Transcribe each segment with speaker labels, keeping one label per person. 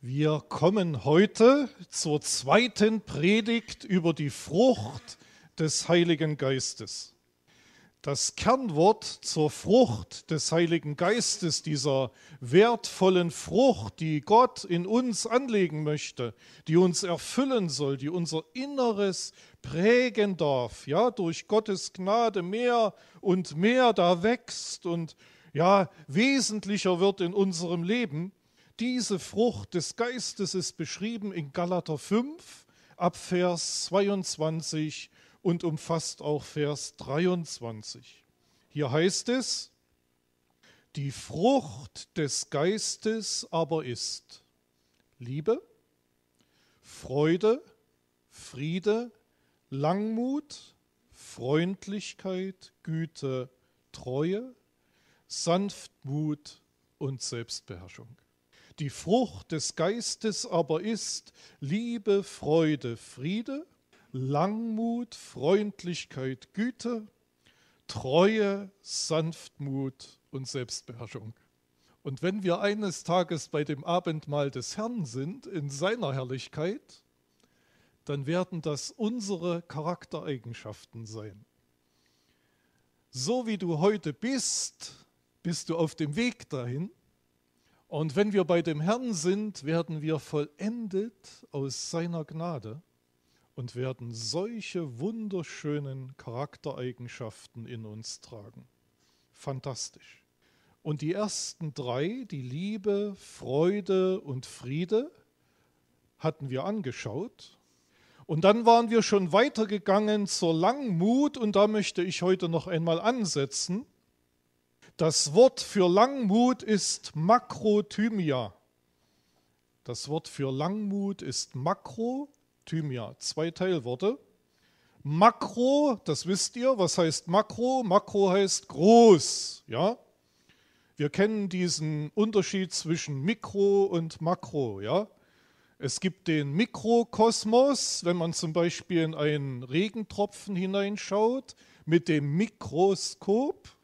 Speaker 1: Wir kommen heute zur zweiten Predigt über die Frucht des Heiligen Geistes. Das Kernwort zur Frucht des Heiligen Geistes, dieser wertvollen Frucht, die Gott in uns anlegen möchte, die uns erfüllen soll, die unser Inneres prägen darf, ja, durch Gottes Gnade mehr und mehr da wächst und ja, wesentlicher wird in unserem Leben diese Frucht des Geistes ist beschrieben in Galater 5 ab Vers 22 und umfasst auch Vers 23. Hier heißt es, die Frucht des Geistes aber ist Liebe, Freude, Friede, Langmut, Freundlichkeit, Güte, Treue, Sanftmut und Selbstbeherrschung. Die Frucht des Geistes aber ist Liebe, Freude, Friede, Langmut, Freundlichkeit, Güte, Treue, Sanftmut und Selbstbeherrschung. Und wenn wir eines Tages bei dem Abendmahl des Herrn sind, in seiner Herrlichkeit, dann werden das unsere Charaktereigenschaften sein. So wie du heute bist, bist du auf dem Weg dahin. Und wenn wir bei dem Herrn sind, werden wir vollendet aus seiner Gnade und werden solche wunderschönen Charaktereigenschaften in uns tragen. Fantastisch. Und die ersten drei, die Liebe, Freude und Friede, hatten wir angeschaut. Und dann waren wir schon weitergegangen zur Langmut und da möchte ich heute noch einmal ansetzen. Das Wort für Langmut ist Makrotymia. Das Wort für Langmut ist Makrotymia. Zwei Teilworte. Makro, das wisst ihr, was heißt Makro? Makro heißt groß, ja? Wir kennen diesen Unterschied zwischen Mikro und Makro, ja? Es gibt den Mikrokosmos, wenn man zum Beispiel in einen Regentropfen hineinschaut, mit dem Mikroskop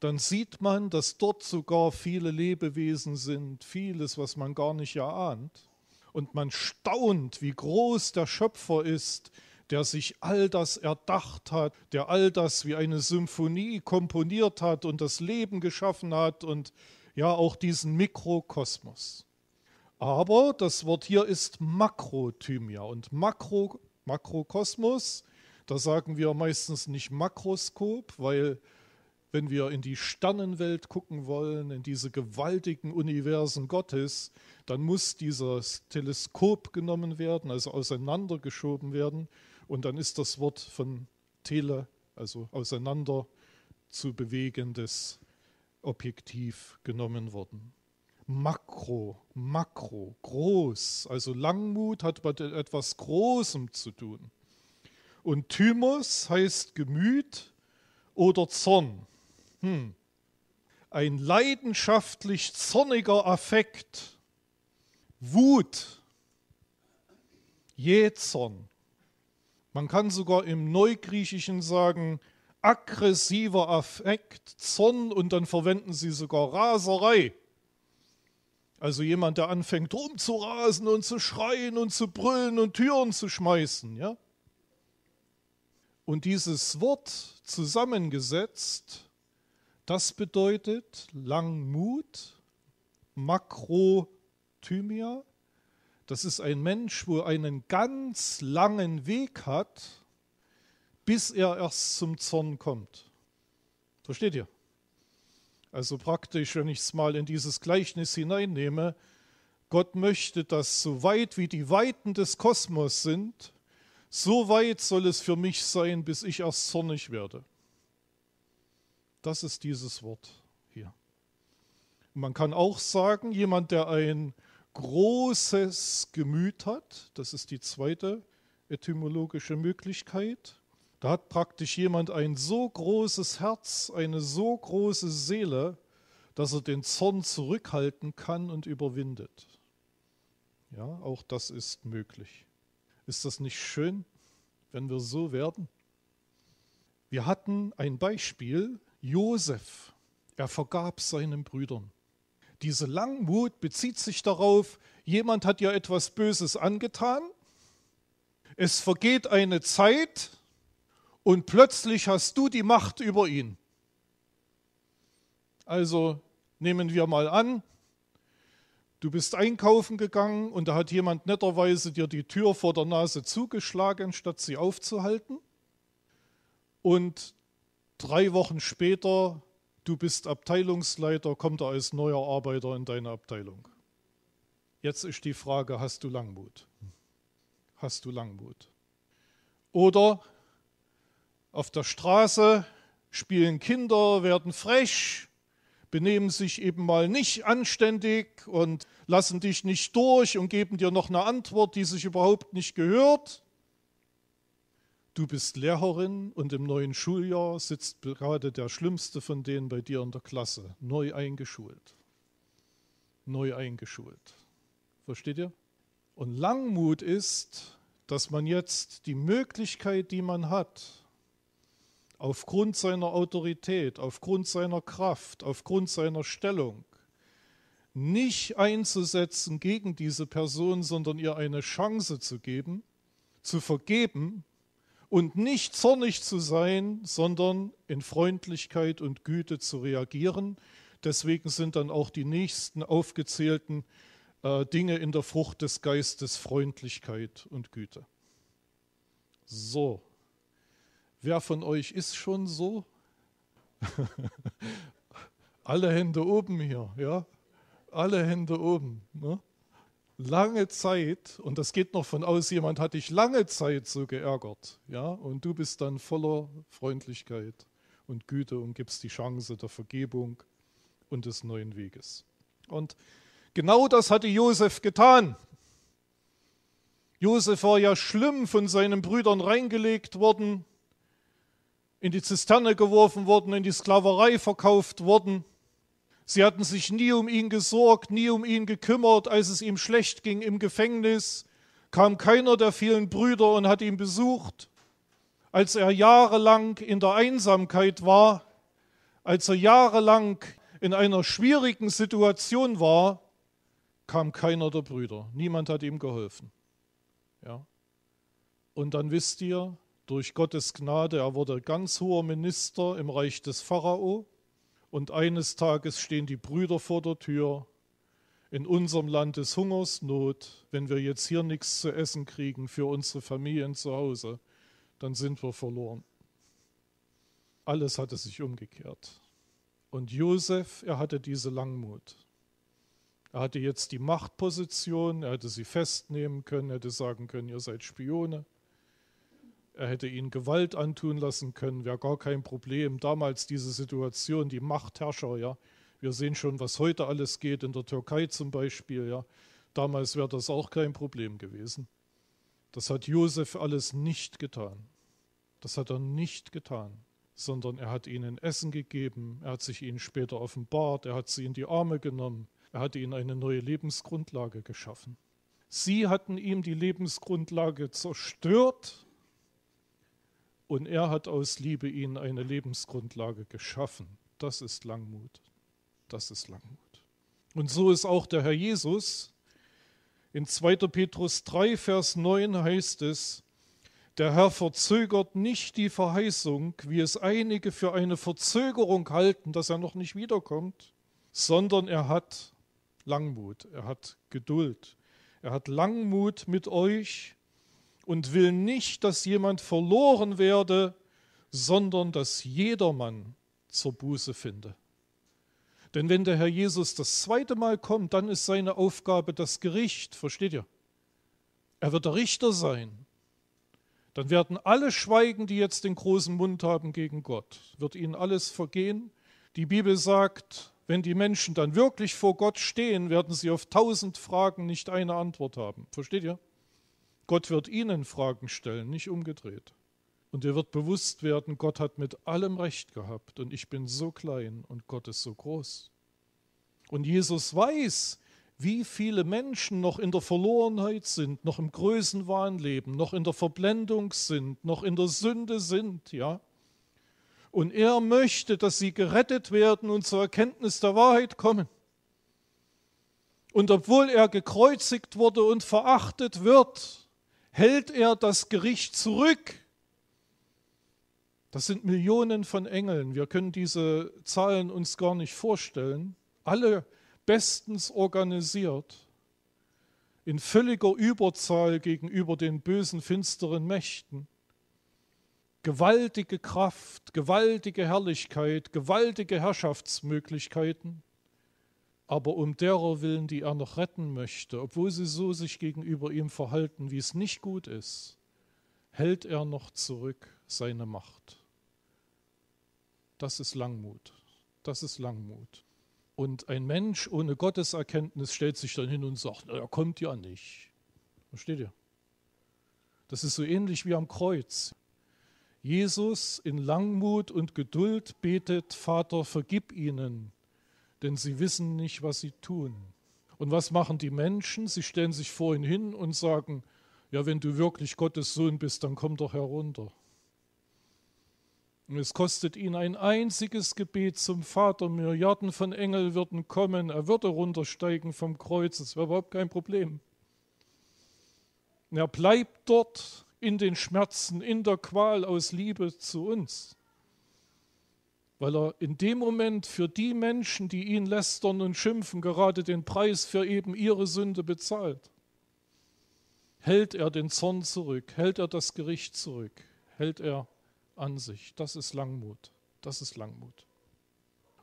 Speaker 1: dann sieht man, dass dort sogar viele Lebewesen sind, vieles, was man gar nicht erahnt. Und man staunt, wie groß der Schöpfer ist, der sich all das erdacht hat, der all das wie eine Symphonie komponiert hat und das Leben geschaffen hat und ja auch diesen Mikrokosmos. Aber das Wort hier ist Makrotymia und Makro, Makrokosmos, da sagen wir meistens nicht Makroskop, weil wenn wir in die Sternenwelt gucken wollen, in diese gewaltigen Universen Gottes, dann muss dieses Teleskop genommen werden, also auseinandergeschoben werden. Und dann ist das Wort von Tele, also auseinander zu bewegendes Objektiv genommen worden. Makro, makro, groß. Also Langmut hat mit etwas Großem zu tun. Und Thymos heißt Gemüt oder Zorn. Hm. Ein leidenschaftlich zorniger Affekt, Wut, Jezorn. Man kann sogar im Neugriechischen sagen, aggressiver Affekt, Zorn und dann verwenden sie sogar Raserei. Also jemand, der anfängt rumzurasen und zu schreien und zu brüllen und Türen zu schmeißen, ja? Und dieses Wort zusammengesetzt das bedeutet Langmut, Makrothymia. Das ist ein Mensch, wo einen ganz langen Weg hat, bis er erst zum Zorn kommt. Versteht ihr? Also praktisch, wenn ich es mal in dieses Gleichnis hineinnehme, Gott möchte, dass so weit wie die Weiten des Kosmos sind, so weit soll es für mich sein, bis ich erst zornig werde. Das ist dieses Wort hier. Und man kann auch sagen, jemand, der ein großes Gemüt hat, das ist die zweite etymologische Möglichkeit, da hat praktisch jemand ein so großes Herz, eine so große Seele, dass er den Zorn zurückhalten kann und überwindet. Ja, auch das ist möglich. Ist das nicht schön, wenn wir so werden? Wir hatten ein Beispiel Josef, er vergab seinen Brüdern. Diese Langmut bezieht sich darauf, jemand hat ja etwas Böses angetan, es vergeht eine Zeit und plötzlich hast du die Macht über ihn. Also nehmen wir mal an, du bist einkaufen gegangen und da hat jemand netterweise dir die Tür vor der Nase zugeschlagen, statt sie aufzuhalten. Und Drei Wochen später, du bist Abteilungsleiter, kommt er als neuer Arbeiter in deine Abteilung. Jetzt ist die Frage, hast du Langmut? Hast du Langmut? Oder auf der Straße spielen Kinder, werden frech, benehmen sich eben mal nicht anständig und lassen dich nicht durch und geben dir noch eine Antwort, die sich überhaupt nicht gehört. Du bist Lehrerin und im neuen Schuljahr sitzt gerade der Schlimmste von denen bei dir in der Klasse, neu eingeschult. Neu eingeschult. Versteht ihr? Und Langmut ist, dass man jetzt die Möglichkeit, die man hat, aufgrund seiner Autorität, aufgrund seiner Kraft, aufgrund seiner Stellung, nicht einzusetzen gegen diese Person, sondern ihr eine Chance zu geben, zu vergeben und nicht zornig zu sein, sondern in Freundlichkeit und Güte zu reagieren. Deswegen sind dann auch die nächsten aufgezählten äh, Dinge in der Frucht des Geistes Freundlichkeit und Güte. So, wer von euch ist schon so? Alle Hände oben hier, ja? Alle Hände oben. Ne? lange Zeit, und das geht noch von aus, jemand hat dich lange Zeit so geärgert, ja, und du bist dann voller Freundlichkeit und Güte und gibst die Chance der Vergebung und des neuen Weges. Und genau das hatte Josef getan. Josef war ja schlimm von seinen Brüdern reingelegt worden, in die Zisterne geworfen worden, in die Sklaverei verkauft worden. Sie hatten sich nie um ihn gesorgt, nie um ihn gekümmert, als es ihm schlecht ging im Gefängnis, kam keiner der vielen Brüder und hat ihn besucht. Als er jahrelang in der Einsamkeit war, als er jahrelang in einer schwierigen Situation war, kam keiner der Brüder. Niemand hat ihm geholfen. Ja. Und dann wisst ihr, durch Gottes Gnade, er wurde ganz hoher Minister im Reich des Pharao. Und eines Tages stehen die Brüder vor der Tür. In unserem Land ist Hungersnot. Wenn wir jetzt hier nichts zu essen kriegen für unsere Familien zu Hause, dann sind wir verloren. Alles hatte sich umgekehrt. Und Josef, er hatte diese Langmut. Er hatte jetzt die Machtposition, er hätte sie festnehmen können, er hätte sagen können, ihr seid Spione. Er hätte ihnen Gewalt antun lassen können, wäre gar kein Problem. Damals diese Situation, die Machtherrscher, ja. Wir sehen schon, was heute alles geht, in der Türkei zum Beispiel, ja. Damals wäre das auch kein Problem gewesen. Das hat Josef alles nicht getan. Das hat er nicht getan, sondern er hat ihnen Essen gegeben, er hat sich ihnen später offenbart, er hat sie in die Arme genommen, er hat ihnen eine neue Lebensgrundlage geschaffen. Sie hatten ihm die Lebensgrundlage zerstört und er hat aus Liebe ihnen eine Lebensgrundlage geschaffen. Das ist Langmut. Das ist Langmut. Und so ist auch der Herr Jesus. In 2. Petrus 3, Vers 9 heißt es, der Herr verzögert nicht die Verheißung, wie es einige für eine Verzögerung halten, dass er noch nicht wiederkommt, sondern er hat Langmut, er hat Geduld, er hat Langmut mit euch, und will nicht, dass jemand verloren werde, sondern dass jedermann zur Buße finde. Denn wenn der Herr Jesus das zweite Mal kommt, dann ist seine Aufgabe das Gericht, versteht ihr? Er wird der Richter sein. Dann werden alle schweigen, die jetzt den großen Mund haben gegen Gott. Wird ihnen alles vergehen. Die Bibel sagt, wenn die Menschen dann wirklich vor Gott stehen, werden sie auf tausend Fragen nicht eine Antwort haben. Versteht ihr? Gott wird ihnen Fragen stellen, nicht umgedreht. Und ihr wird bewusst werden, Gott hat mit allem Recht gehabt und ich bin so klein und Gott ist so groß. Und Jesus weiß, wie viele Menschen noch in der Verlorenheit sind, noch im Größenwahn leben, noch in der Verblendung sind, noch in der Sünde sind, ja. Und er möchte, dass sie gerettet werden und zur Erkenntnis der Wahrheit kommen. Und obwohl er gekreuzigt wurde und verachtet wird, hält er das Gericht zurück. Das sind Millionen von Engeln. Wir können diese Zahlen uns gar nicht vorstellen. Alle bestens organisiert, in völliger Überzahl gegenüber den bösen, finsteren Mächten. Gewaltige Kraft, gewaltige Herrlichkeit, gewaltige Herrschaftsmöglichkeiten aber um derer willen, die er noch retten möchte, obwohl sie so sich gegenüber ihm verhalten, wie es nicht gut ist, hält er noch zurück seine Macht. Das ist Langmut. Das ist Langmut. Und ein Mensch ohne Gotteserkenntnis stellt sich dann hin und sagt, na, er kommt ja nicht. Versteht ihr? Das ist so ähnlich wie am Kreuz. Jesus in Langmut und Geduld betet, Vater, vergib ihnen, denn sie wissen nicht, was sie tun. Und was machen die Menschen? Sie stellen sich vor ihn hin und sagen, ja, wenn du wirklich Gottes Sohn bist, dann komm doch herunter. Und es kostet ihn ein einziges Gebet zum Vater. Milliarden von Engeln würden kommen. Er würde runtersteigen vom Kreuz. das wäre überhaupt kein Problem. Und er bleibt dort in den Schmerzen, in der Qual aus Liebe zu uns weil er in dem Moment für die Menschen, die ihn lästern und schimpfen, gerade den Preis für eben ihre Sünde bezahlt. Hält er den Zorn zurück, hält er das Gericht zurück, hält er an sich. Das ist Langmut, das ist Langmut.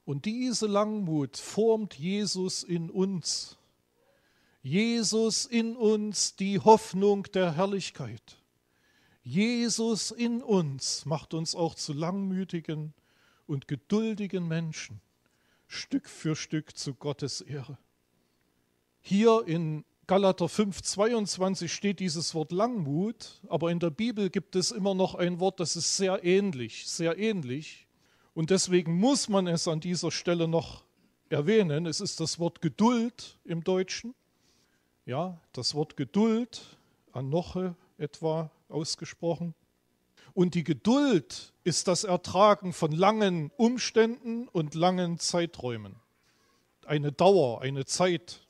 Speaker 1: Und diese Langmut formt Jesus in uns. Jesus in uns die Hoffnung der Herrlichkeit. Jesus in uns macht uns auch zu langmütigen, und geduldigen Menschen Stück für Stück zu Gottes Ehre. Hier in Galater 5:22 steht dieses Wort Langmut, aber in der Bibel gibt es immer noch ein Wort, das ist sehr ähnlich, sehr ähnlich. Und deswegen muss man es an dieser Stelle noch erwähnen. Es ist das Wort Geduld im Deutschen. Ja, das Wort Geduld, Anoche etwa ausgesprochen. Und die Geduld ist das Ertragen von langen Umständen und langen Zeiträumen. Eine Dauer, eine Zeit.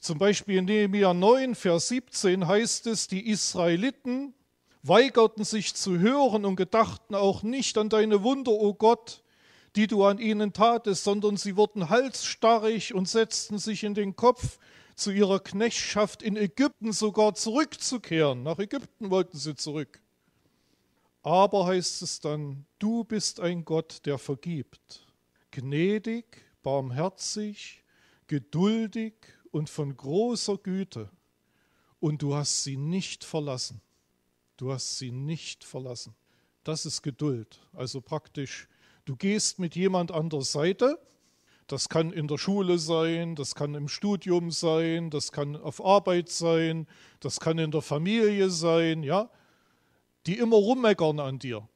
Speaker 1: Zum Beispiel in Nehemiah 9, Vers 17 heißt es, die Israeliten weigerten sich zu hören und gedachten auch nicht an deine Wunder, o oh Gott, die du an ihnen tatest, sondern sie wurden halsstarrig und setzten sich in den Kopf, zu ihrer Knechtschaft in Ägypten sogar zurückzukehren. Nach Ägypten wollten sie zurück. Aber heißt es dann, du bist ein Gott, der vergibt, gnädig, barmherzig, geduldig und von großer Güte. Und du hast sie nicht verlassen. Du hast sie nicht verlassen. Das ist Geduld. Also praktisch, du gehst mit jemand an der Seite. Das kann in der Schule sein, das kann im Studium sein, das kann auf Arbeit sein, das kann in der Familie sein, ja die immer rummeckern an dir.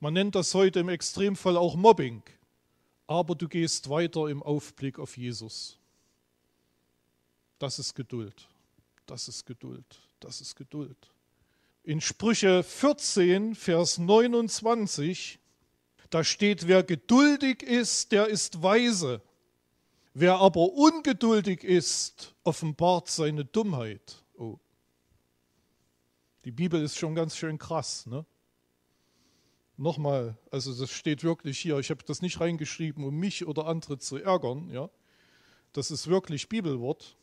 Speaker 1: Man nennt das heute im Extremfall auch Mobbing. Aber du gehst weiter im Aufblick auf Jesus. Das ist Geduld. Das ist Geduld. Das ist Geduld. In Sprüche 14, Vers 29, da steht, wer geduldig ist, der ist weise. Wer aber ungeduldig ist, offenbart seine Dummheit. Die Bibel ist schon ganz schön krass. Ne? Nochmal, also das steht wirklich hier, ich habe das nicht reingeschrieben, um mich oder andere zu ärgern. Ja? Das ist wirklich Bibelwort.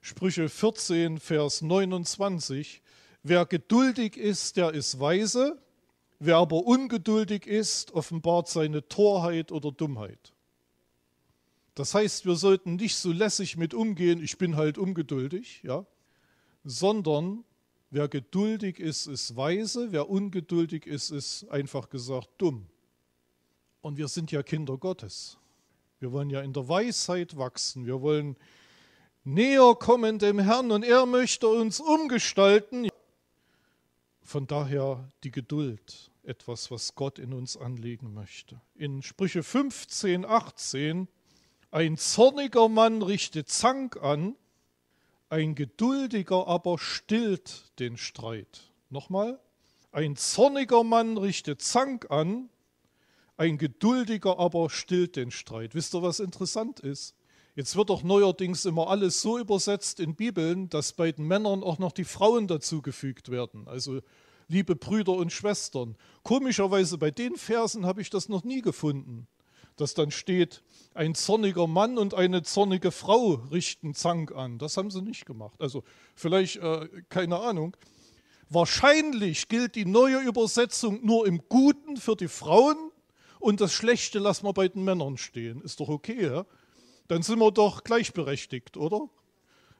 Speaker 1: Sprüche 14, Vers 29. Wer geduldig ist, der ist weise. Wer aber ungeduldig ist, offenbart seine Torheit oder Dummheit. Das heißt, wir sollten nicht so lässig mit umgehen, ich bin halt ungeduldig, ja, sondern Wer geduldig ist, ist weise, wer ungeduldig ist, ist einfach gesagt dumm. Und wir sind ja Kinder Gottes. Wir wollen ja in der Weisheit wachsen. Wir wollen näher kommen dem Herrn und er möchte uns umgestalten. Von daher die Geduld, etwas, was Gott in uns anlegen möchte. In Sprüche 15, 18, ein zorniger Mann richtet Zank an, ein Geduldiger aber stillt den Streit. Nochmal. Ein zorniger Mann richtet Zank an, ein Geduldiger aber stillt den Streit. Wisst ihr, was interessant ist? Jetzt wird doch neuerdings immer alles so übersetzt in Bibeln, dass bei den Männern auch noch die Frauen dazugefügt werden. Also liebe Brüder und Schwestern. Komischerweise bei den Versen habe ich das noch nie gefunden dass dann steht, ein zorniger Mann und eine zornige Frau richten Zank an. Das haben sie nicht gemacht. Also vielleicht, äh, keine Ahnung. Wahrscheinlich gilt die neue Übersetzung nur im Guten für die Frauen und das Schlechte lassen wir bei den Männern stehen. Ist doch okay, ja? Dann sind wir doch gleichberechtigt, oder?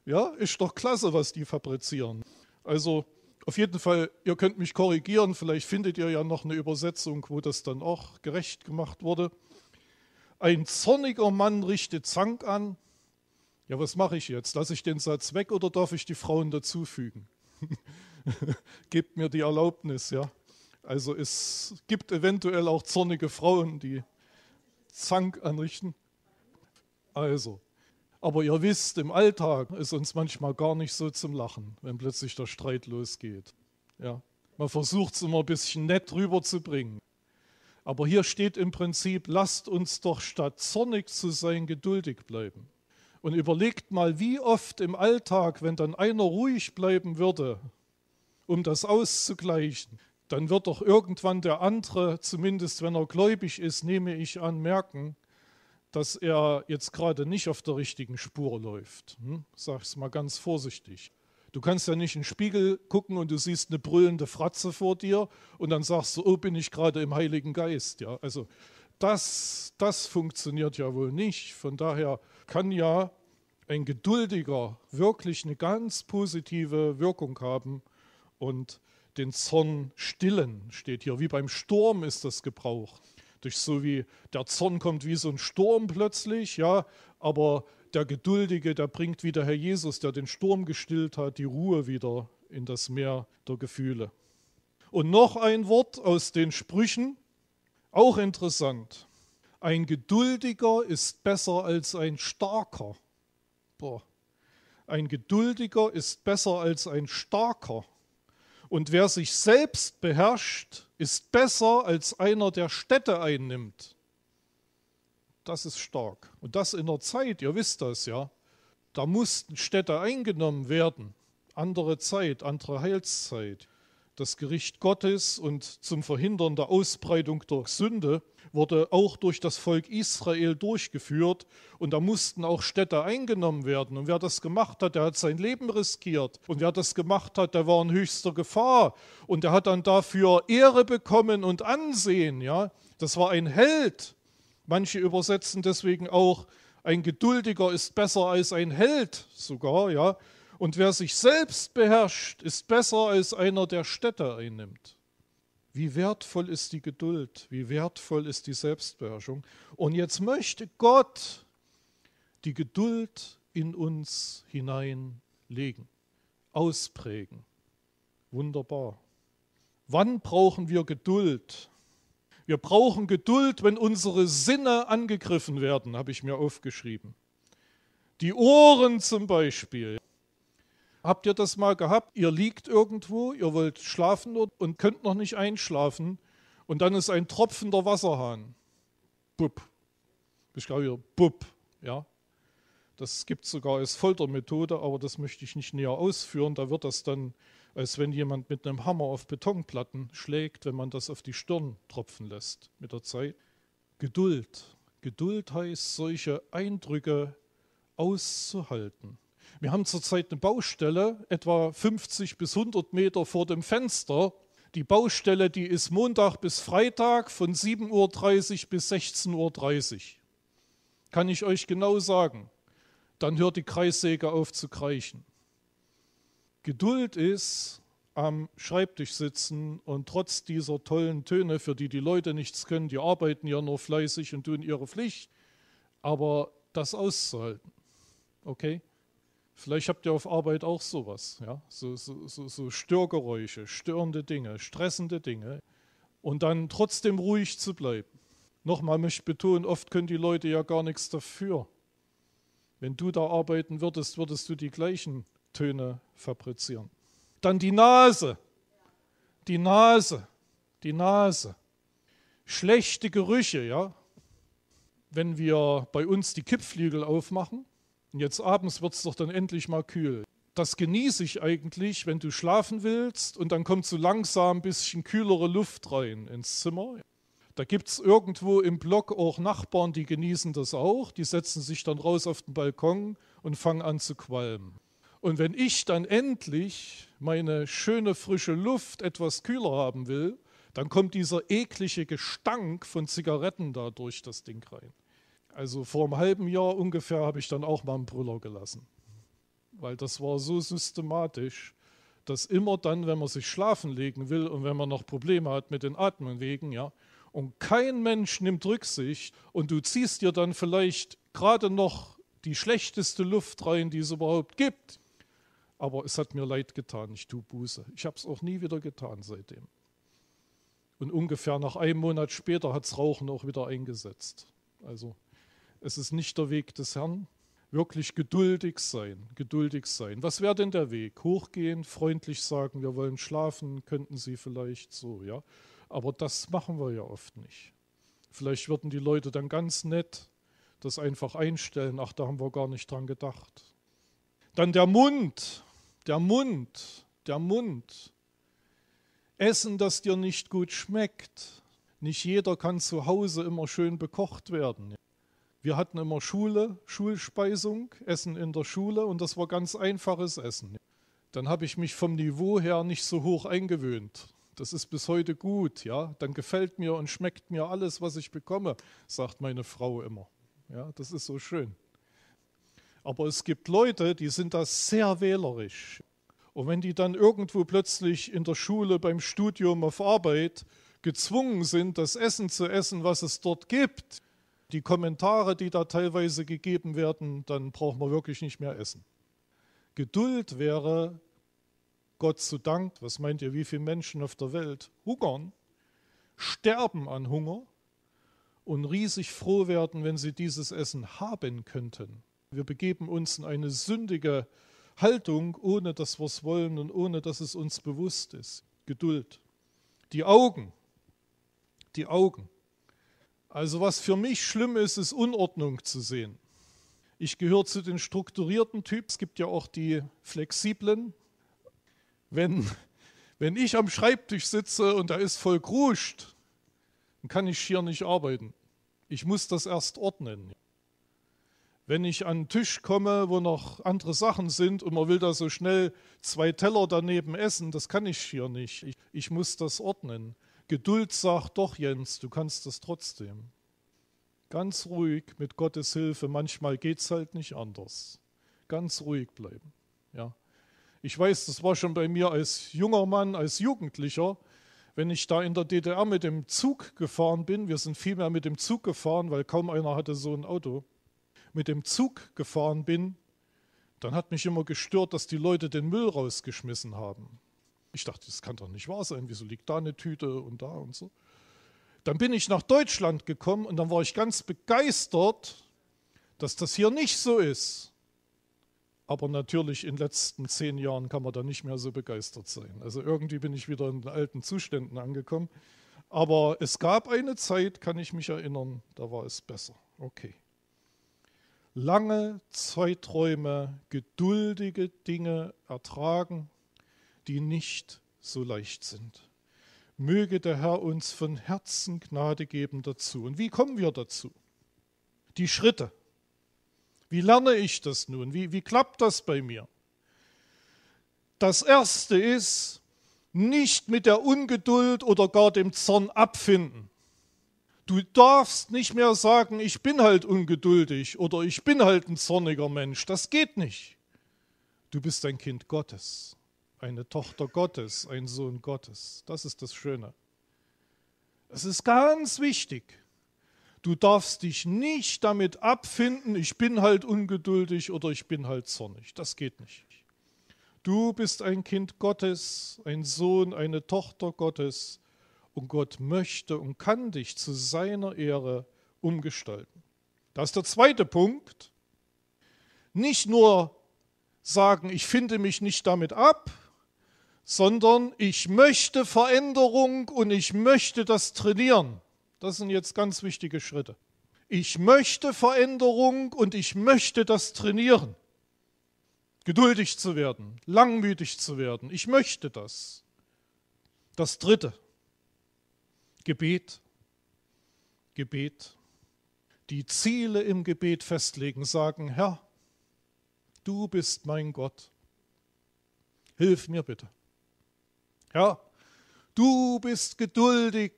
Speaker 1: Ja, ist doch klasse, was die fabrizieren. Also auf jeden Fall, ihr könnt mich korrigieren, vielleicht findet ihr ja noch eine Übersetzung, wo das dann auch gerecht gemacht wurde. Ein zorniger Mann richtet Zank an. Ja, was mache ich jetzt? Lasse ich den Satz weg oder darf ich die Frauen dazufügen? Gebt mir die Erlaubnis, ja. Also es gibt eventuell auch zornige Frauen, die Zank anrichten. Also, aber ihr wisst, im Alltag ist uns manchmal gar nicht so zum Lachen, wenn plötzlich der Streit losgeht. Ja, man versucht es immer ein bisschen nett rüberzubringen. Aber hier steht im Prinzip, lasst uns doch statt zornig zu sein, geduldig bleiben. Und überlegt mal, wie oft im Alltag, wenn dann einer ruhig bleiben würde, um das auszugleichen, dann wird doch irgendwann der andere, zumindest wenn er gläubig ist, nehme ich an, merken, dass er jetzt gerade nicht auf der richtigen Spur läuft. Hm? es mal ganz vorsichtig. Du kannst ja nicht in den Spiegel gucken und du siehst eine brüllende Fratze vor dir und dann sagst du, oh, bin ich gerade im Heiligen Geist. Ja, also das, das funktioniert ja wohl nicht. Von daher kann ja ein Geduldiger wirklich eine ganz positive Wirkung haben und den Zorn stillen, steht hier. Wie beim Sturm ist das gebraucht. Durch so wie der Zorn kommt wie so ein Sturm plötzlich, ja, aber der Geduldige, der bringt wieder Herr Jesus, der den Sturm gestillt hat, die Ruhe wieder in das Meer der Gefühle. Und noch ein Wort aus den Sprüchen, auch interessant. Ein Geduldiger ist besser als ein Starker. Boah. Ein Geduldiger ist besser als ein Starker. Und wer sich selbst beherrscht, ist besser als einer, der Städte einnimmt das ist stark. Und das in der Zeit, ihr wisst das ja, da mussten Städte eingenommen werden. Andere Zeit, andere Heilszeit. Das Gericht Gottes und zum Verhindern der Ausbreitung durch Sünde wurde auch durch das Volk Israel durchgeführt und da mussten auch Städte eingenommen werden. Und wer das gemacht hat, der hat sein Leben riskiert. Und wer das gemacht hat, der war in höchster Gefahr und der hat dann dafür Ehre bekommen und Ansehen. Ja? Das war ein Held. Manche übersetzen deswegen auch, ein Geduldiger ist besser als ein Held sogar, ja. Und wer sich selbst beherrscht, ist besser als einer, der Städte einnimmt. Wie wertvoll ist die Geduld, wie wertvoll ist die Selbstbeherrschung. Und jetzt möchte Gott die Geduld in uns hineinlegen, ausprägen. Wunderbar. Wann brauchen wir Geduld? Wir brauchen Geduld, wenn unsere Sinne angegriffen werden, habe ich mir aufgeschrieben. Die Ohren zum Beispiel. Habt ihr das mal gehabt? Ihr liegt irgendwo, ihr wollt schlafen und könnt noch nicht einschlafen und dann ist ein tropfender Wasserhahn. Bub. Ich glaube hier, bub. Ja. Das gibt es sogar als Foltermethode, aber das möchte ich nicht näher ausführen. Da wird das dann als wenn jemand mit einem Hammer auf Betonplatten schlägt, wenn man das auf die Stirn tropfen lässt mit der Zeit. Geduld. Geduld heißt, solche Eindrücke auszuhalten. Wir haben zurzeit eine Baustelle, etwa 50 bis 100 Meter vor dem Fenster. Die Baustelle, die ist Montag bis Freitag von 7.30 Uhr bis 16.30 Uhr. Kann ich euch genau sagen. Dann hört die Kreissäge auf zu kreichen. Geduld ist am Schreibtisch sitzen und trotz dieser tollen Töne, für die die Leute nichts können, die arbeiten ja nur fleißig und tun ihre Pflicht, aber das auszuhalten. Okay? Vielleicht habt ihr auf Arbeit auch sowas, ja? so, so, so, so Störgeräusche, störende Dinge, stressende Dinge und dann trotzdem ruhig zu bleiben. Nochmal möchte ich betonen, oft können die Leute ja gar nichts dafür. Wenn du da arbeiten würdest, würdest du die gleichen Töne fabrizieren. Dann die Nase, die Nase, die Nase. Schlechte Gerüche, ja. Wenn wir bei uns die Kippflügel aufmachen, und jetzt abends wird es doch dann endlich mal kühl. Das genieße ich eigentlich, wenn du schlafen willst und dann kommt so langsam ein bisschen kühlere Luft rein ins Zimmer. Da gibt es irgendwo im Block auch Nachbarn, die genießen das auch. Die setzen sich dann raus auf den Balkon und fangen an zu qualmen. Und wenn ich dann endlich meine schöne frische Luft etwas kühler haben will, dann kommt dieser eklige Gestank von Zigaretten da durch das Ding rein. Also vor einem halben Jahr ungefähr habe ich dann auch mal einen Brüller gelassen, weil das war so systematisch, dass immer dann, wenn man sich schlafen legen will und wenn man noch Probleme hat mit den Atmenwegen, ja, und kein Mensch nimmt Rücksicht und du ziehst dir dann vielleicht gerade noch die schlechteste Luft rein, die es überhaupt gibt, aber es hat mir leid getan, ich tue Buße. Ich habe es auch nie wieder getan seitdem. Und ungefähr nach einem Monat später hat es Rauchen auch wieder eingesetzt. Also es ist nicht der Weg des Herrn. Wirklich geduldig sein, geduldig sein. Was wäre denn der Weg? Hochgehen, freundlich sagen, wir wollen schlafen, könnten Sie vielleicht so, ja. Aber das machen wir ja oft nicht. Vielleicht würden die Leute dann ganz nett das einfach einstellen, ach, da haben wir gar nicht dran gedacht. Dann der Mund, der Mund, der Mund. Essen, das dir nicht gut schmeckt. Nicht jeder kann zu Hause immer schön bekocht werden. Wir hatten immer Schule, Schulspeisung, Essen in der Schule und das war ganz einfaches Essen. Dann habe ich mich vom Niveau her nicht so hoch eingewöhnt. Das ist bis heute gut, ja. Dann gefällt mir und schmeckt mir alles, was ich bekomme, sagt meine Frau immer. Ja, das ist so schön. Aber es gibt Leute, die sind da sehr wählerisch. Und wenn die dann irgendwo plötzlich in der Schule, beim Studium, auf Arbeit gezwungen sind, das Essen zu essen, was es dort gibt, die Kommentare, die da teilweise gegeben werden, dann braucht man wirklich nicht mehr essen. Geduld wäre Gott zu Dank. Was meint ihr, wie viele Menschen auf der Welt hungern, sterben an Hunger und riesig froh werden, wenn sie dieses Essen haben könnten? Wir begeben uns in eine sündige Haltung, ohne dass wir es wollen und ohne dass es uns bewusst ist. Geduld. Die Augen. Die Augen. Also was für mich schlimm ist, ist Unordnung zu sehen. Ich gehöre zu den strukturierten Typen. Es gibt ja auch die flexiblen. Wenn, wenn ich am Schreibtisch sitze und da ist voll gruscht, dann kann ich hier nicht arbeiten. Ich muss das erst ordnen. Wenn ich an den Tisch komme, wo noch andere Sachen sind und man will da so schnell zwei Teller daneben essen, das kann ich hier nicht. Ich, ich muss das ordnen. Geduld sagt, doch Jens, du kannst das trotzdem. Ganz ruhig mit Gottes Hilfe, manchmal geht es halt nicht anders. Ganz ruhig bleiben. Ja. Ich weiß, das war schon bei mir als junger Mann, als Jugendlicher, wenn ich da in der DDR mit dem Zug gefahren bin. Wir sind viel mehr mit dem Zug gefahren, weil kaum einer hatte so ein Auto mit dem Zug gefahren bin, dann hat mich immer gestört, dass die Leute den Müll rausgeschmissen haben. Ich dachte, das kann doch nicht wahr sein, wieso liegt da eine Tüte und da und so. Dann bin ich nach Deutschland gekommen und dann war ich ganz begeistert, dass das hier nicht so ist. Aber natürlich in den letzten zehn Jahren kann man da nicht mehr so begeistert sein. Also irgendwie bin ich wieder in den alten Zuständen angekommen. Aber es gab eine Zeit, kann ich mich erinnern, da war es besser. Okay lange Zeiträume geduldige Dinge ertragen, die nicht so leicht sind. Möge der Herr uns von Herzen Gnade geben dazu. Und wie kommen wir dazu? Die Schritte. Wie lerne ich das nun? Wie, wie klappt das bei mir? Das Erste ist, nicht mit der Ungeduld oder gar dem Zorn abfinden. Du darfst nicht mehr sagen, ich bin halt ungeduldig oder ich bin halt ein zorniger Mensch. Das geht nicht. Du bist ein Kind Gottes, eine Tochter Gottes, ein Sohn Gottes. Das ist das Schöne. Es ist ganz wichtig. Du darfst dich nicht damit abfinden, ich bin halt ungeduldig oder ich bin halt zornig. Das geht nicht. Du bist ein Kind Gottes, ein Sohn, eine Tochter Gottes. Und Gott möchte und kann dich zu seiner Ehre umgestalten. Das ist der zweite Punkt. Nicht nur sagen, ich finde mich nicht damit ab, sondern ich möchte Veränderung und ich möchte das trainieren. Das sind jetzt ganz wichtige Schritte. Ich möchte Veränderung und ich möchte das trainieren. Geduldig zu werden, langmütig zu werden. Ich möchte das. Das Dritte, Gebet, Gebet. Die Ziele im Gebet festlegen, sagen, Herr, du bist mein Gott. Hilf mir bitte. Herr, du bist geduldig,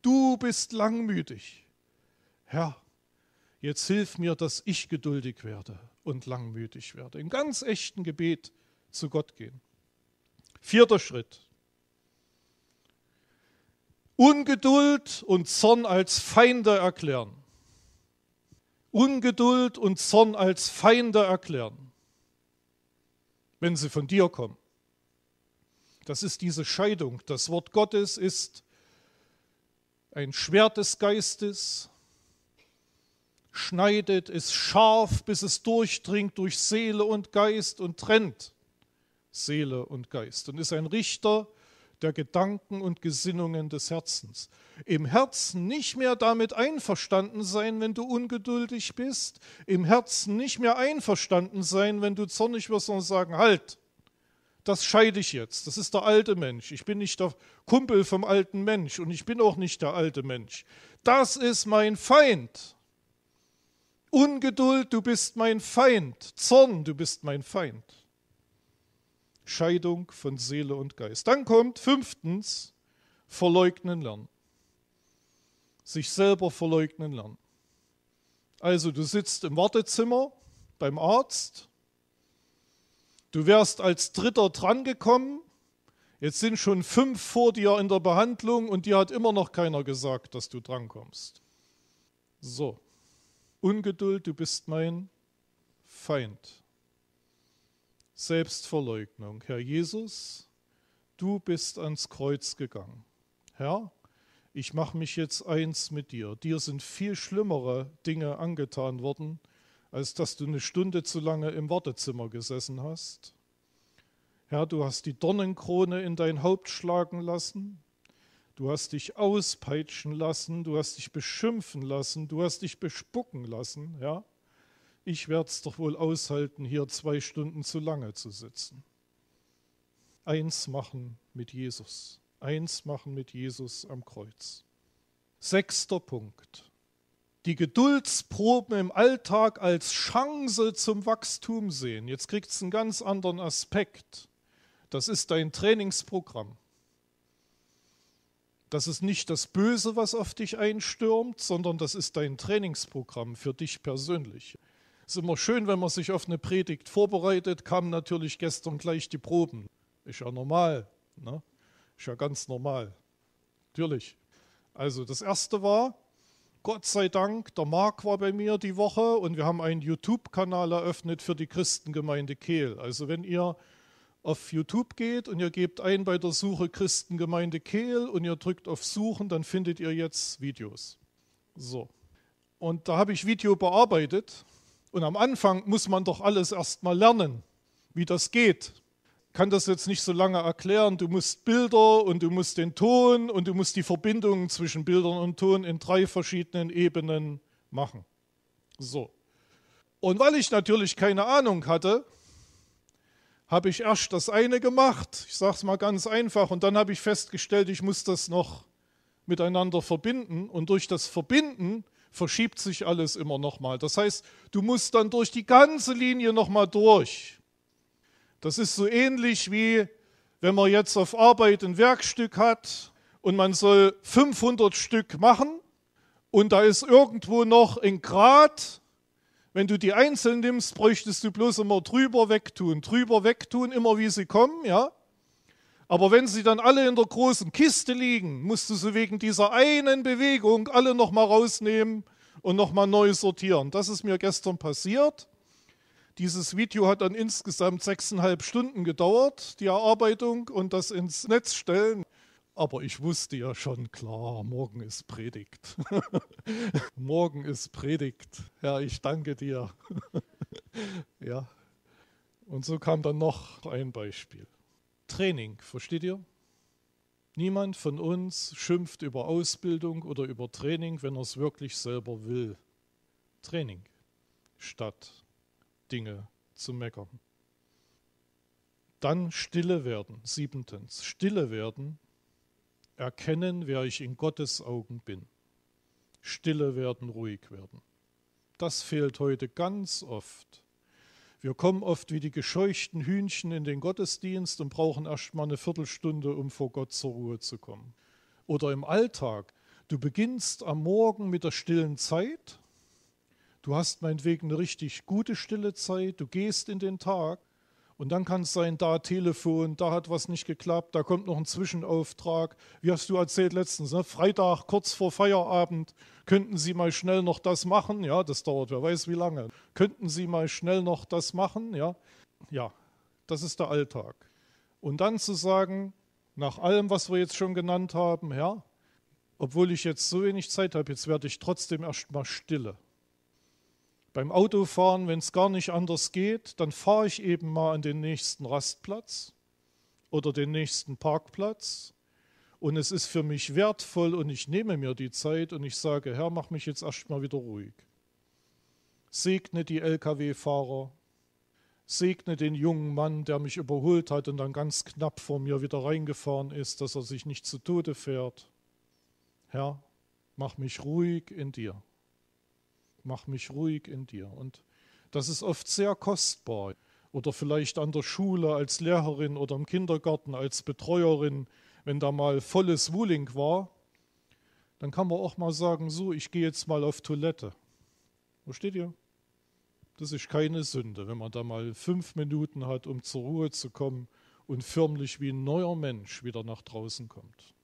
Speaker 1: du bist langmütig. Herr, jetzt hilf mir, dass ich geduldig werde und langmütig werde. Im ganz echten Gebet zu Gott gehen. Vierter Schritt. Ungeduld und Zorn als Feinde erklären. Ungeduld und Zorn als Feinde erklären, wenn sie von dir kommen. Das ist diese Scheidung. Das Wort Gottes ist ein Schwert des Geistes, schneidet es scharf, bis es durchdringt durch Seele und Geist und trennt Seele und Geist und ist ein Richter, der Gedanken und Gesinnungen des Herzens. Im Herzen nicht mehr damit einverstanden sein, wenn du ungeduldig bist. Im Herzen nicht mehr einverstanden sein, wenn du zornig wirst und sagen, halt, das scheide ich jetzt. Das ist der alte Mensch. Ich bin nicht der Kumpel vom alten Mensch und ich bin auch nicht der alte Mensch. Das ist mein Feind. Ungeduld, du bist mein Feind. Zorn, du bist mein Feind. Scheidung von Seele und Geist. Dann kommt fünftens verleugnen lernen. Sich selber verleugnen lernen. Also du sitzt im Wartezimmer beim Arzt, du wärst als Dritter drangekommen, jetzt sind schon fünf vor dir in der Behandlung und dir hat immer noch keiner gesagt, dass du drankommst. So, Ungeduld, du bist mein Feind. Selbstverleugnung. Herr Jesus, du bist ans Kreuz gegangen. Herr, ich mache mich jetzt eins mit dir. Dir sind viel schlimmere Dinge angetan worden, als dass du eine Stunde zu lange im Wartezimmer gesessen hast. Herr, du hast die Dornenkrone in dein Haupt schlagen lassen. Du hast dich auspeitschen lassen, du hast dich beschimpfen lassen, du hast dich bespucken lassen, Herr ich werde es doch wohl aushalten, hier zwei Stunden zu lange zu sitzen. Eins machen mit Jesus. Eins machen mit Jesus am Kreuz. Sechster Punkt. Die Geduldsproben im Alltag als Chance zum Wachstum sehen. Jetzt kriegt es einen ganz anderen Aspekt. Das ist dein Trainingsprogramm. Das ist nicht das Böse, was auf dich einstürmt, sondern das ist dein Trainingsprogramm für dich persönlich. Es ist immer schön, wenn man sich auf eine Predigt vorbereitet, kamen natürlich gestern gleich die Proben. Ist ja normal, ne? ist ja ganz normal. Natürlich. Also das erste war, Gott sei Dank, der Marc war bei mir die Woche und wir haben einen YouTube-Kanal eröffnet für die Christengemeinde Kehl. Also wenn ihr auf YouTube geht und ihr gebt ein bei der Suche Christengemeinde Kehl und ihr drückt auf Suchen, dann findet ihr jetzt Videos. So. Und da habe ich Video bearbeitet und am Anfang muss man doch alles erstmal lernen, wie das geht. Ich kann das jetzt nicht so lange erklären. Du musst Bilder und du musst den Ton und du musst die Verbindungen zwischen Bildern und Ton in drei verschiedenen Ebenen machen. So. Und weil ich natürlich keine Ahnung hatte, habe ich erst das eine gemacht, ich sage es mal ganz einfach, und dann habe ich festgestellt, ich muss das noch miteinander verbinden. Und durch das Verbinden verschiebt sich alles immer nochmal. Das heißt, du musst dann durch die ganze Linie nochmal durch. Das ist so ähnlich wie, wenn man jetzt auf Arbeit ein Werkstück hat und man soll 500 Stück machen und da ist irgendwo noch ein Grad. Wenn du die einzeln nimmst, bräuchtest du bloß immer drüber wegtun, drüber wegtun, immer wie sie kommen, ja. Aber wenn sie dann alle in der großen Kiste liegen, musst du sie wegen dieser einen Bewegung alle nochmal rausnehmen und nochmal neu sortieren. Das ist mir gestern passiert. Dieses Video hat dann insgesamt sechseinhalb Stunden gedauert, die Erarbeitung und das ins Netz stellen. Aber ich wusste ja schon klar, morgen ist Predigt. morgen ist Predigt. Herr, ich danke dir. ja. Und so kam dann noch ein Beispiel. Training, versteht ihr? Niemand von uns schimpft über Ausbildung oder über Training, wenn er es wirklich selber will. Training statt Dinge zu meckern. Dann stille werden. Siebentens, stille werden, erkennen, wer ich in Gottes Augen bin. Stille werden, ruhig werden. Das fehlt heute ganz oft. Wir kommen oft wie die gescheuchten Hühnchen in den Gottesdienst und brauchen erst mal eine Viertelstunde, um vor Gott zur Ruhe zu kommen. Oder im Alltag, du beginnst am Morgen mit der stillen Zeit, du hast meinetwegen eine richtig gute stille Zeit, du gehst in den Tag und dann kann es sein, da Telefon, da hat was nicht geklappt, da kommt noch ein Zwischenauftrag. Wie hast du erzählt letztens, ne? Freitag kurz vor Feierabend, könnten Sie mal schnell noch das machen? Ja, das dauert, wer weiß wie lange. Könnten Sie mal schnell noch das machen? Ja, ja, das ist der Alltag. Und dann zu sagen, nach allem, was wir jetzt schon genannt haben, ja, obwohl ich jetzt so wenig Zeit habe, jetzt werde ich trotzdem erst mal stille. Beim Autofahren, wenn es gar nicht anders geht, dann fahre ich eben mal an den nächsten Rastplatz oder den nächsten Parkplatz. Und es ist für mich wertvoll und ich nehme mir die Zeit und ich sage, Herr, mach mich jetzt erstmal wieder ruhig. Segne die Lkw-Fahrer, segne den jungen Mann, der mich überholt hat und dann ganz knapp vor mir wieder reingefahren ist, dass er sich nicht zu Tode fährt. Herr, mach mich ruhig in dir mach mich ruhig in dir. Und das ist oft sehr kostbar. Oder vielleicht an der Schule als Lehrerin oder im Kindergarten als Betreuerin, wenn da mal volles Wuling war, dann kann man auch mal sagen, so, ich gehe jetzt mal auf Toilette. Versteht ihr? Das ist keine Sünde, wenn man da mal fünf Minuten hat, um zur Ruhe zu kommen und förmlich wie ein neuer Mensch wieder nach draußen kommt.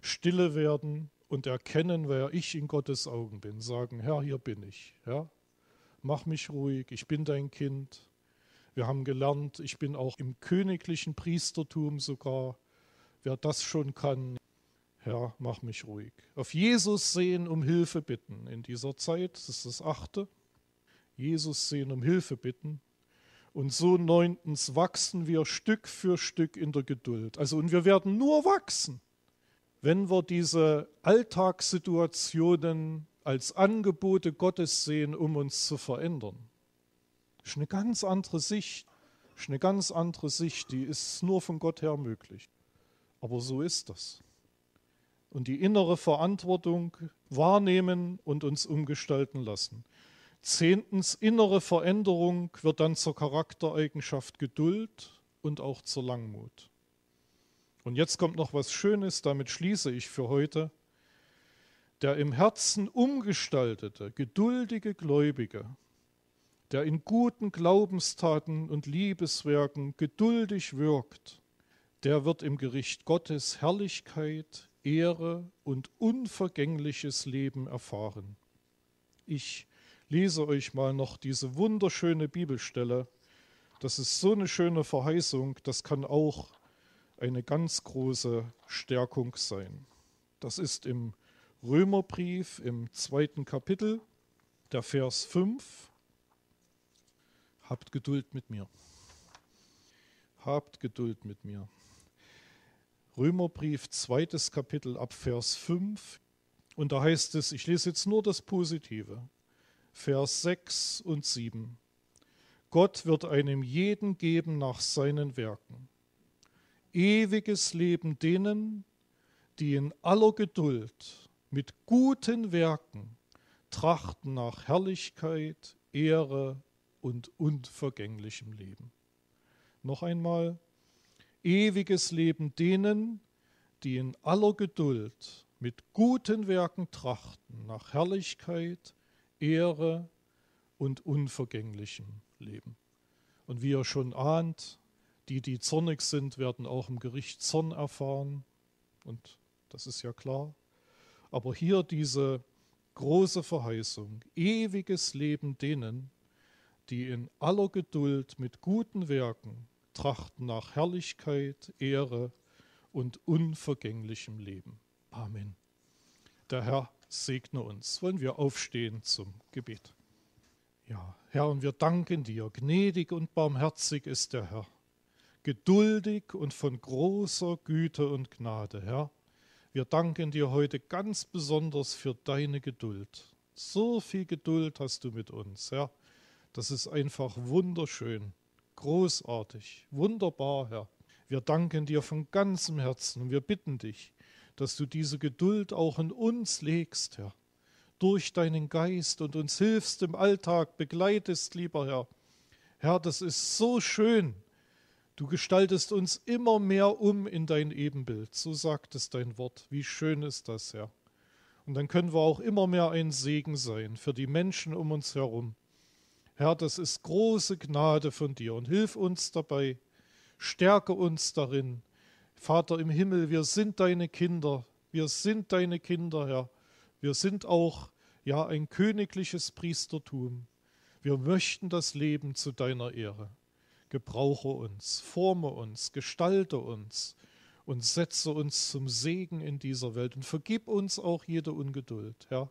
Speaker 1: Stille werden, und erkennen, wer ich in Gottes Augen bin. Sagen, Herr, hier bin ich. Ja? Mach mich ruhig, ich bin dein Kind. Wir haben gelernt, ich bin auch im königlichen Priestertum sogar. Wer das schon kann, Herr, mach mich ruhig. Auf Jesus sehen, um Hilfe bitten in dieser Zeit, das ist das achte. Jesus sehen, um Hilfe bitten. Und so neuntens wachsen wir Stück für Stück in der Geduld. Also, und wir werden nur wachsen wenn wir diese Alltagssituationen als Angebote Gottes sehen, um uns zu verändern. Das ist eine ganz andere Sicht. Das ist eine ganz andere Sicht, die ist nur von Gott her möglich. Aber so ist das. Und die innere Verantwortung wahrnehmen und uns umgestalten lassen. Zehntens, innere Veränderung wird dann zur Charaktereigenschaft Geduld und auch zur Langmut. Und jetzt kommt noch was Schönes, damit schließe ich für heute. Der im Herzen umgestaltete, geduldige Gläubige, der in guten Glaubenstaten und Liebeswerken geduldig wirkt, der wird im Gericht Gottes Herrlichkeit, Ehre und unvergängliches Leben erfahren. Ich lese euch mal noch diese wunderschöne Bibelstelle. Das ist so eine schöne Verheißung, das kann auch eine ganz große Stärkung sein. Das ist im Römerbrief im zweiten Kapitel, der Vers 5. Habt Geduld mit mir. Habt Geduld mit mir. Römerbrief, zweites Kapitel ab Vers 5. Und da heißt es, ich lese jetzt nur das Positive. Vers 6 und 7. Gott wird einem jeden geben nach seinen Werken ewiges Leben denen, die in aller Geduld mit guten Werken trachten nach Herrlichkeit, Ehre und unvergänglichem Leben. Noch einmal, ewiges Leben denen, die in aller Geduld mit guten Werken trachten nach Herrlichkeit, Ehre und unvergänglichem Leben. Und wie ihr schon ahnt, die, die zornig sind, werden auch im Gericht Zorn erfahren. Und das ist ja klar. Aber hier diese große Verheißung, ewiges Leben denen, die in aller Geduld mit guten Werken trachten nach Herrlichkeit, Ehre und unvergänglichem Leben. Amen. Der Herr segne uns. Wollen wir aufstehen zum Gebet. Ja, Herr, und wir danken dir. Gnädig und barmherzig ist der Herr geduldig und von großer Güte und Gnade, Herr. Wir danken dir heute ganz besonders für deine Geduld. So viel Geduld hast du mit uns, Herr. Das ist einfach wunderschön, großartig, wunderbar, Herr. Wir danken dir von ganzem Herzen und wir bitten dich, dass du diese Geduld auch in uns legst, Herr. Durch deinen Geist und uns hilfst im Alltag, begleitest, lieber Herr. Herr, das ist so schön, Du gestaltest uns immer mehr um in dein Ebenbild. So sagt es dein Wort. Wie schön ist das, Herr. Und dann können wir auch immer mehr ein Segen sein für die Menschen um uns herum. Herr, das ist große Gnade von dir und hilf uns dabei, stärke uns darin. Vater im Himmel, wir sind deine Kinder, wir sind deine Kinder, Herr. Wir sind auch, ja, ein königliches Priestertum. Wir möchten das Leben zu deiner Ehre. Gebrauche uns, forme uns, gestalte uns und setze uns zum Segen in dieser Welt und vergib uns auch jede Ungeduld, Herr.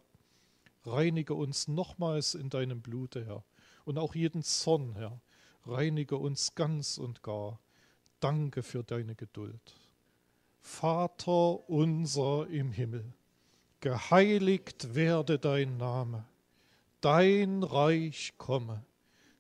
Speaker 1: Reinige uns nochmals in deinem Blute, Herr, und auch jeden Zorn, Herr. Reinige uns ganz und gar. Danke für deine Geduld. Vater unser im Himmel, geheiligt werde dein Name, dein Reich komme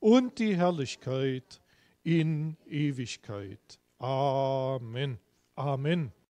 Speaker 1: und die Herrlichkeit in Ewigkeit. Amen. Amen.